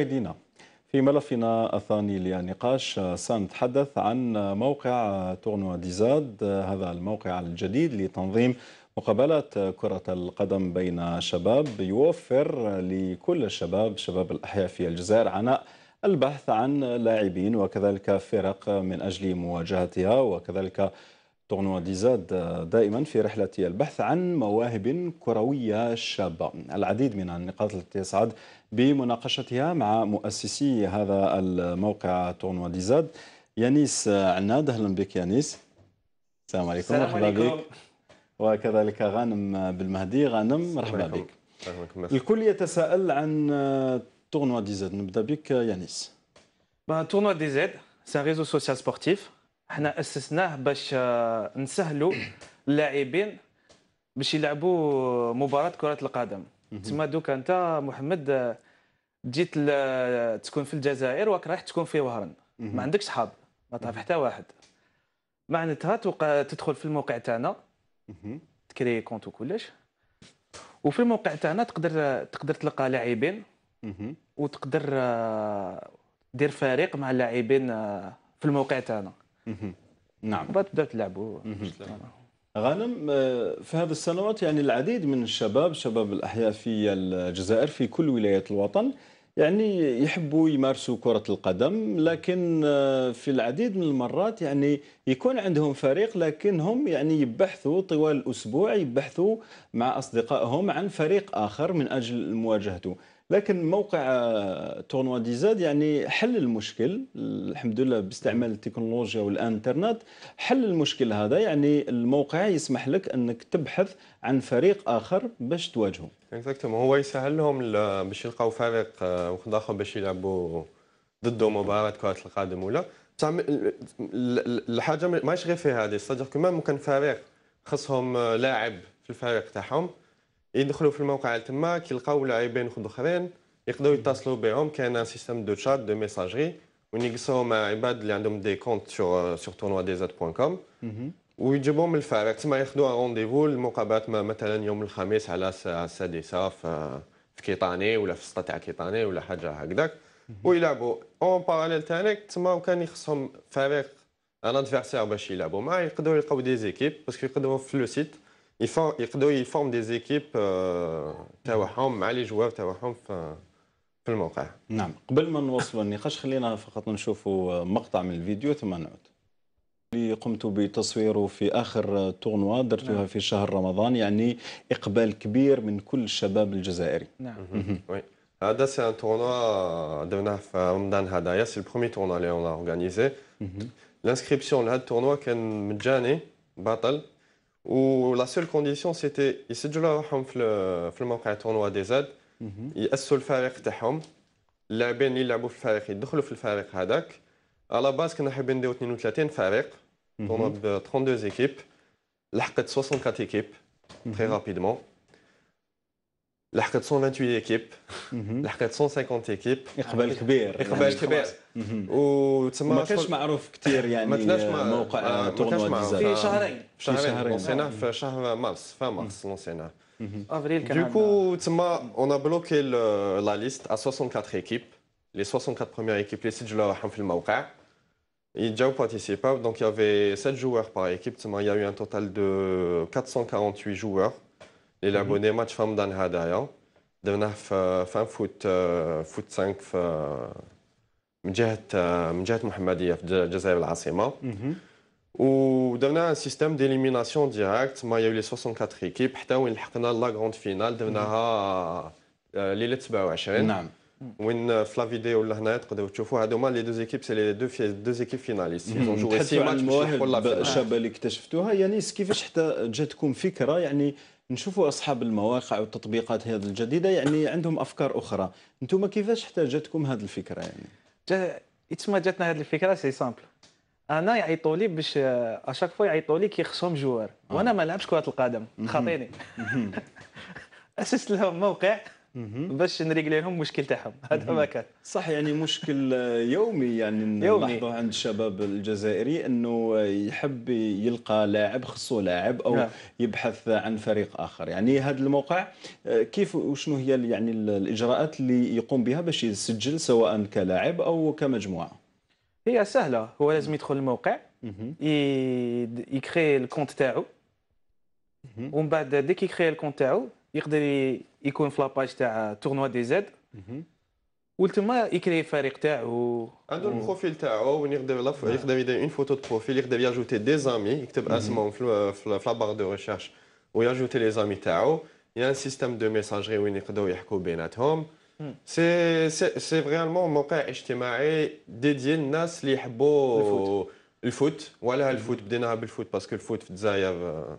مشاهدينا في ملفنا الثاني للنقاش سنتحدث عن موقع تورنوا ديزاد هذا الموقع الجديد لتنظيم مقابلات كرة القدم بين شباب يوفر لكل الشباب شباب الأحياء في الجزائر عناء البحث عن لاعبين وكذلك فرق من أجل مواجهتها وكذلك تورنوا ديزاد دائما في رحلتي البحث عن مواهب كروية شابة العديد من النقاط التي يسعد بمناقشتها مع مؤسسي هذا الموقع تورنوا ديزاد يانيس عناد أهلا بك يانيس السلام عليكم مرحبا بك وكذلك غانم بالمهدي غانم مرحبا بك الكل يتساءل عن تورنوا ديزاد نبدأ بك يانيس تورنوا ديزاد c'est un réseau social sportif حنا اسسناه باش آه، نسهلوا اللاعبين باش يلعبوا مباراه كره القدم تما دوكا انت محمد آه، جيت آه، تكون في الجزائر وراك رايح تكون في وهران ما عندكش صحاب ما تعرف حتى واحد معناتها توقع تدخل في الموقع تاعنا تكري كونت وكلش وفي الموقع تاعنا تقدر تقدر تلقى لاعبين وتقدر دير فريق مع اللاعبين في الموقع تاعنا نعم وبعد بدات تلعبوا غانم آه، في هذه السنوات يعني العديد من الشباب شباب الأحياء في الجزائر في كل ولايات الوطن يعني يحبوا يمارسوا كرة القدم لكن آه، في العديد من المرات يعني يكون عندهم فريق لكنهم يعني يبحثوا طوال الأسبوع يبحثوا مع أصدقائهم عن فريق آخر من أجل مواجهته لكن موقع آه، تورنوا ديزاد يعني حل المشكل الحمد لله باستعمال التكنولوجيا والانترنت حل المشكل هذا يعني الموقع يسمح لك انك تبحث عن فريق اخر باش تواجهه اكزاكتومون هو يسهل لهم باش يلقاو فريق آه، واحد اخر باش يلعبوا ضده مباراه كره القدم ولا الحاجه ماهيش غير في هذه صدق كمان ممكن فريق خصهم آه، لاعب في الفريق تاعهم يدخلوا في الموقع تما كيلقاو لاعبين اخرين يقدروا يتصلوا بهم كاين سيستم دو تشات دو ميساجري يقصوا مع عباد اللي عندهم دي كونت سور سور تورنوا دي زاد بوان كوم ويجيبوهم من الفريق تما ياخذوا رونديفو المقابلات مثلا يوم الخميس على الساعه السادسه آه، في كيطاني ولا في السطه تاع كيطاني ولا حاجه هكذاك ويلعبوا اون باراليل تانيك تما وكان يخصهم فريق ان ادفيرسير باش يلعبوا معاه يقدروا يلقاو دي زيكيب باسكو يقدروا في لو سيت يقدروا يفورم دي زيكيب تاعهم مع لي جوار تاعهم في الموقع نعم قبل ما نوصلوا النقاش خلينا فقط نشوفوا آه، مقطع من الفيديو ثم نعود اللي قمت بتصويره في اخر آه، تورنوا درتوها نعم. في شهر رمضان يعني اقبال كبير من كل الشباب الجزائري نعم هذا سي ان تورنوا آه، درناه في رمضان هذايا سي البرومي تورنوا اللي اون اورغانيزي لانسكريبسيون لهذا التورنوا كان مجاني باطل و لا سول كونديسيون سيتي يسجلوا روحهم في في الموقع تورنوا دي زاد ياسوا الفريق تاعهم اللاعبين اللي يلعبوا في الفريق يدخلوا في الفريق هذاك على باس كنا حابين نديروا 32 فريق تورنوا ب 32 ايكيب لحقت 64 ايكيب تري رابيدمون Il y a 128 équipes, 450 équipes. C'est une grande épreuve. C'est Il a équipes. Il y a Il y a Du coup, on a bloqué la liste à 64 équipes. Les 64 premières équipes, les 6 joueurs Il y avait 7 joueurs par équipe. Il y a eu un total de 448 joueurs. اللي لعبوا دي ماتش في رمضان هدايا درناه في فان فوت آه، فوت 5 في من جهه آه، من جهه محمديه في الجزائر العاصمه ودرنا ان سيستيم ديليميناسيون ديريكت ما يولي 64 ايكيب حتى وين لحقنا لا غروند فينال درناها ليله 27 نعم وين في لا فيديو هنايا تقدروا تشوفوا هذوما لي دو زيكيب سي لي دو في دو زيكيب فيناليست يزون جوي سي ماتش الشابه اللي اكتشفتوها يعني كيفاش حتى جاتكم فكره يعني نشوفوا اصحاب المواقع والتطبيقات هذه الجديده يعني عندهم افكار اخرى انتم كيفاش حتى جاتكم هذه الفكره يعني جات تسمى جاتنا هذه الفكره سي سامبل انا يعيطوا لي باش اشاك آه، فوا يعيطوا لي كي خصهم جوار وانا ما نلعبش كره القدم خاطيني اسست لهم موقع باش نريقلي لهم المشكل تاعهم هذا ما كان صح يعني مشكل يومي يعني يومي. نلاحظه عند الشباب الجزائري انه يحب يلقى لاعب خصو لاعب او نعم. يبحث عن فريق اخر يعني هذا الموقع آه، كيف وشنو هي يعني الاجراءات اللي يقوم بها باش يسجل سواء كلاعب او كمجموعه هي سهله هو لازم يدخل الموقع يكري الكونت تاعو ومن بعد ديك يكري الكونت تاعو يقدر يكون في لاباج تاع تورنوا دي زد ولتما يكري الفريق تاعو عنده البروفيل تاعو وين يقدر نعم. يقدر يدير اون فوتو دو بروفيل يقدر ياجوتي دي زامي يكتب اسمهم في, لا بار دو ريشيرش وياجوتي لي زامي تاعو يا ان سيستيم دو ميساجري وين يقدروا يحكوا بيناتهم سي سي فريمون موقع اجتماعي ديدي الناس اللي يحبوا الفوت ولا الفوت بديناها بالفوت باسكو الفوت في الجزائر آه،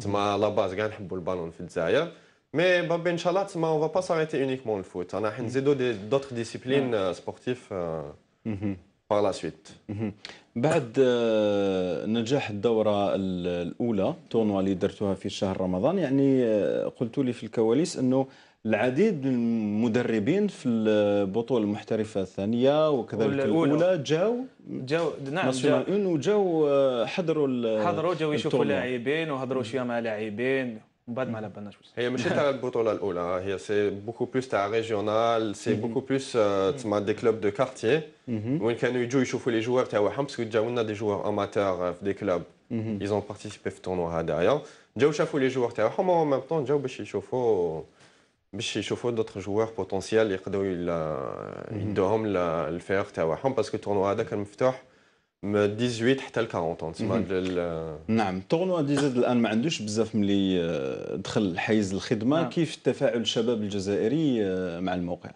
تما لا باز كاع نحبوا البالون في الجزائر Mais Bob Inch'Allah, on ne va pas s'arrêter uniquement au foot. On mm-hmm. a d'autres disciplines euh, sportives euh, mm-hmm. par la suite. Mm-hmm. بعد آه، نجاح الدورة الأولى تورنوا اللي درتوها في شهر رمضان يعني آه، قلت لي في الكواليس أنه العديد من المدربين في البطوله المحترفه الثانيه وكذلك الاولى جاو جاو نعم جاو وجاو آه، حضروا حضروا جاو يشوفوا لاعبين وهضروا شويه مع لاعبين Oh c'est beaucoup plus régional, c'est mhm. beaucoup plus euh, mhm. des clubs de quartier. Mhm. Il les joueurs parce euh, des clubs Ils ont participé les joueurs clubs amateurs. joueurs des clubs Ils ont participé au tournoi. derrière Ils ont Ils من 18 حتى ل 40 تسمى نعم تورنوا ديزاد الان ما عندوش بزاف ملي آه، دخل حيز الخدمه نعم. كيف تفاعل الشباب الجزائري آه، مع الموقع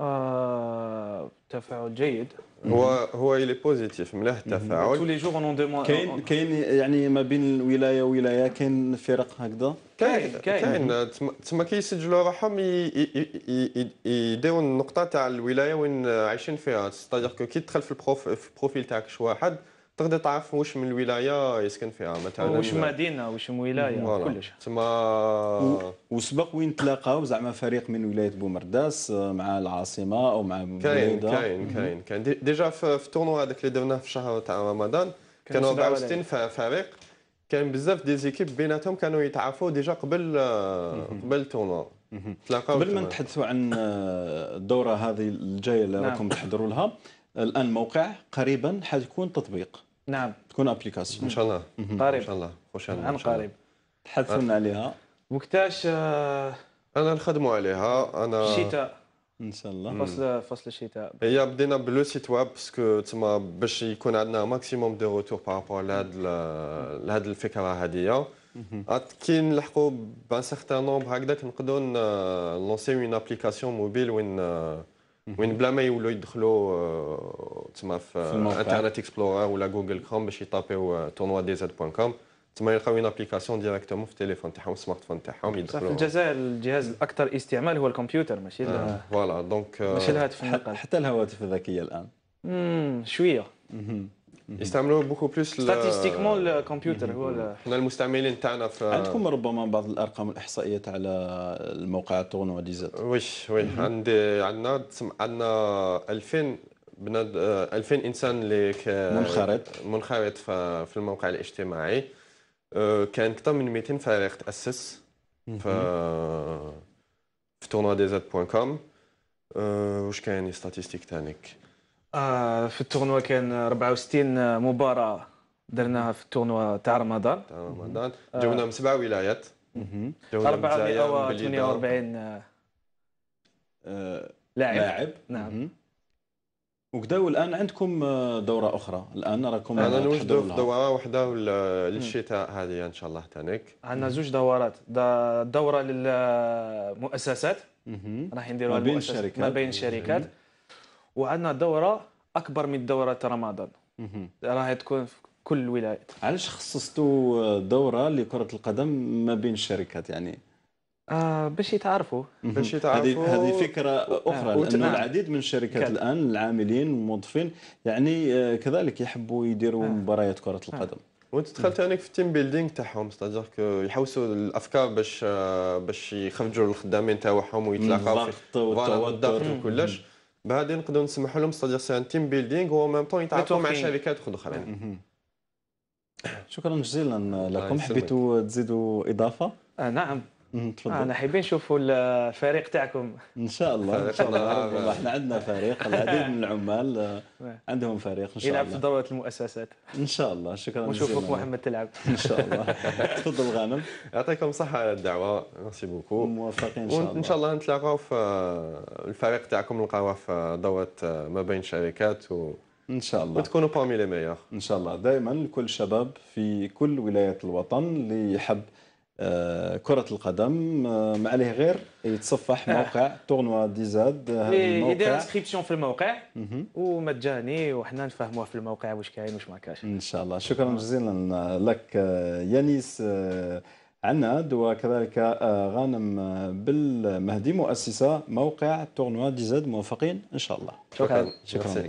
آه، تفاعل جيد هو هو الي بوزيتيف ملاح التفاعل كل جور اون دو كاين كاين يعني ما بين الولايه وولايه كاين فرق هكذا كاين كاين تما كيسجلوا روحهم يديروا النقطه تاع الولايه وين عايشين فيها ستادير كو كي تدخل في البروفيل تاعك شي واحد تقدر تعرف واش من ولايه يسكن فيها مثلا واش مدينه واش من ولايه كلش تما وسبق وين تلاقاو زعما فريق من ولايه بومرداس آه، مع العاصمه او مع كاين كاين كاين كاين ديجا في التورنوا هذاك اللي درناه في شهر تاع رمضان كانوا 64 فريق كان بزاف دي زيكيب بيناتهم كانوا يتعافوا ديجا قبل آه، قبل التورنوا قبل ما نتحدثوا عن آه، الدوره هذه الجايه اللي نعم. راكم تحضروا لها الان موقع قريبا حتكون تطبيق نعم تكون ابليكاسيون ان شاء الله قريب ان شاء الله خوشان عن قريب تحدثونا أه. عليها وقتاش آه، انا نخدموا عليها انا الشتاء ان شاء الله فصل فصل الشتاء هي بدينا بلو سيت ويب باسكو تما باش يكون عندنا ماكسيموم دو روتور بارابور لهاد لهاد الفكره هاديه كي نلحقوا بان سيغتان نومبر هكذاك نقدروا نلونسيو اون ابليكاسيون موبيل وين وين بلا ما يولوا يدخلوا آه، تما في انترنت اكسبلورر ولا جوجل كروم باش يطابيو تورنوا دي زد بوان كوم تما يلقاو اون ابليكاسيون ديريكتومون في التليفون تاعهم السمارت فون تاعهم يدخلوا في الجزائر الجهاز الاكثر استعمال هو الكمبيوتر ماشي فوالا دونك آه، ماشي آه، الهاتف حتى الهواتف الذكيه الان شويه يستعملوه بوكو بلوس ستاتيستيكمون الكمبيوتر هو حنا المستعملين تاعنا في عندكم ربما بعض الارقام الاحصائيات على الموقع التورنوا ديزات ويش وي عندي عندنا عندنا 2000 بناد 2000 انسان اللي منخرط منخرط في الموقع الاجتماعي أه، كان اكثر من 200 فريق تاسس في في تورنوا ديزات بوان كوم واش كاين ستاتيستيك ثاني آه، في التورنوا كان 64 مباراه درناها في التورنوا تاع رمضان تاع رمضان جونا من سبع ولايات 448 آه، آه، لاعب لاعب نعم وكداو الان عندكم دوره اخرى الان راكم انا نوجدوا في دوره واحده للشتاء هذه ان شاء الله تانيك عندنا زوج دورات دوره للمؤسسات راح نديروها ما بين الشركات ما بين الشركات وعندنا دوره اكبر من دوره رمضان راهي تكون في كل الولايات علاش خصصتوا دوره لكره القدم ما بين الشركات يعني آه باش يتعرفوا باش يتعرفوا هذه فكره آه، اخرى آه لانه العديد من الشركات كده. الان العاملين والموظفين يعني آه، كذلك يحبوا يديروا آه. مباريات كره آه. القدم آه. وانت دخلت هناك يعني في التيم بيلدينغ تاعهم ستاجير يحوسوا الافكار باش باش يخرجوا الخدامين تاعهم ويتلاقاو في الضغط والتوتر وكلش بعدين نقدروا نسمحوا لهم ستادير سي ان تيم بيلدينغ هو ميم طون يتعاطوا مع شركات اخرى شكرا جزيلا لكم حبيتوا تزيدوا اضافه آه نعم تفضل انا حابين نشوفوا الفريق تاعكم ان شاء الله ان شاء الله احنا عندنا فريق العديد من العمال آه، نعم. عندهم فريق ان شاء الله يلعب في دوره المؤسسات ان شاء الله شكرا جزيلا ونشوفك محمد تلعب ان شاء الله تفضل غانم يعطيكم الصحه على الدعوه ميرسي بوكو موفقين ان شاء الله وان شاء الله نتلاقاو في آه، الفريق تاعكم نلقاوه في دوره آه، ما بين شركات و ان شاء الله وتكونوا بامي لي ميور ان شاء الله دائما لكل شباب في كل ولايات الوطن اللي يحب آه، كرة القدم آه، ما عليه غير يتصفح آه. موقع تورنوا ديزاد يدير انسكريبسيون في الموقع ومجاني وحنا نفهموه في الموقع واش كاين واش ما كاش ان شاء الله شكرا جزيلا لك يانيس عناد وكذلك غانم بالمهدي مؤسسة موقع تورنوا ديزاد موفقين ان شاء الله شكرا شكرا, شكرا.